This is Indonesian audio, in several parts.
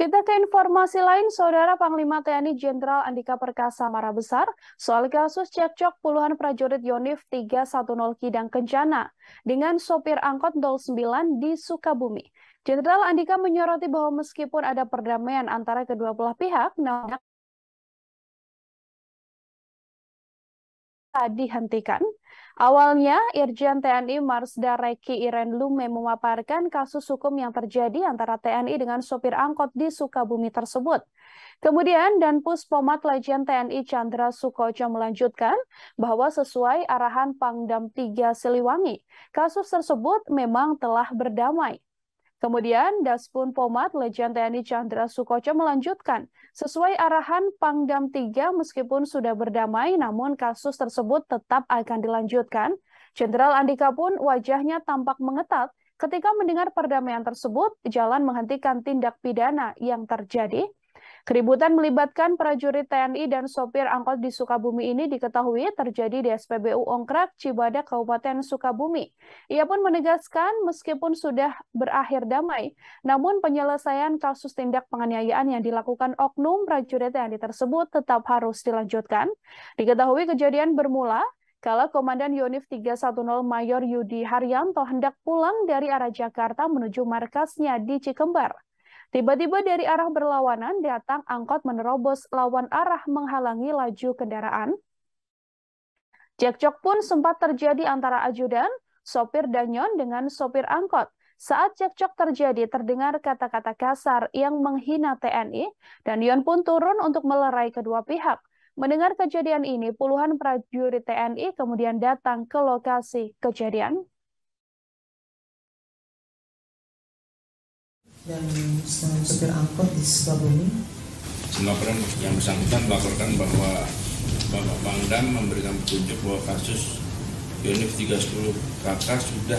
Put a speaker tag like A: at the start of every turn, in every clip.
A: Kita ke informasi lain, Saudara Panglima TNI Jenderal Andika Perkasa besar soal kasus cekcok puluhan prajurit Yonif 310 Kidang Kencana dengan sopir angkot 09 di Sukabumi. Jenderal Andika menyoroti bahwa meskipun ada perdamaian antara kedua belah pihak, namun dihentikan. Awalnya, Irjen TNI Marsda Reki Iren Lume memaparkan kasus hukum yang terjadi antara TNI dengan sopir angkot di Sukabumi tersebut. Kemudian, dan Puspomat Legend TNI Chandra Sukoco melanjutkan bahwa sesuai arahan Pangdam 3 Siliwangi, kasus tersebut memang telah berdamai. Kemudian Daspun Pomat Legend TNI Chandra Sukoco melanjutkan, sesuai arahan Pangdam 3 meskipun sudah berdamai namun kasus tersebut tetap akan dilanjutkan. Jenderal Andika pun wajahnya tampak mengetat ketika mendengar perdamaian tersebut, Jalan menghentikan tindak pidana yang terjadi Keributan melibatkan prajurit TNI dan sopir angkot di Sukabumi ini diketahui terjadi di SPBU Ongkrak, Cibadak, Kabupaten Sukabumi. Ia pun menegaskan meskipun sudah berakhir damai, namun penyelesaian kasus tindak penganiayaan yang dilakukan oknum prajurit TNI tersebut tetap harus dilanjutkan. Diketahui kejadian bermula kalau Komandan Yonif 310 Mayor Yudi Haryanto hendak pulang dari arah Jakarta menuju markasnya di Cikembar. Tiba-tiba dari arah berlawanan datang angkot menerobos lawan arah menghalangi laju kendaraan. Cekcok pun sempat terjadi antara ajudan, sopir Danyon dengan sopir angkot. Saat cekcok terjadi, terdengar kata-kata kasar yang menghina TNI, dan Yon pun turun untuk melerai kedua pihak. Mendengar kejadian ini, puluhan prajurit TNI kemudian datang ke lokasi kejadian. dan supir angkot di Sukabumi. Semakin yang bersangkutan melaporkan bahwa
B: Bapak Pangdam memberikan petunjuk bahwa kasus Yonif 310 KK sudah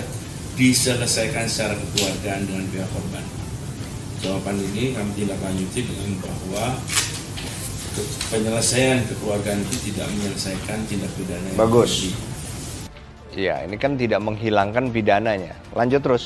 B: diselesaikan secara kekeluargaan dengan pihak korban. Jawaban ini kami tidak lanjuti dengan bahwa penyelesaian kekeluargaan itu tidak menyelesaikan tindak pidana. Bagus. Iya, ini kan tidak menghilangkan pidananya. Lanjut terus.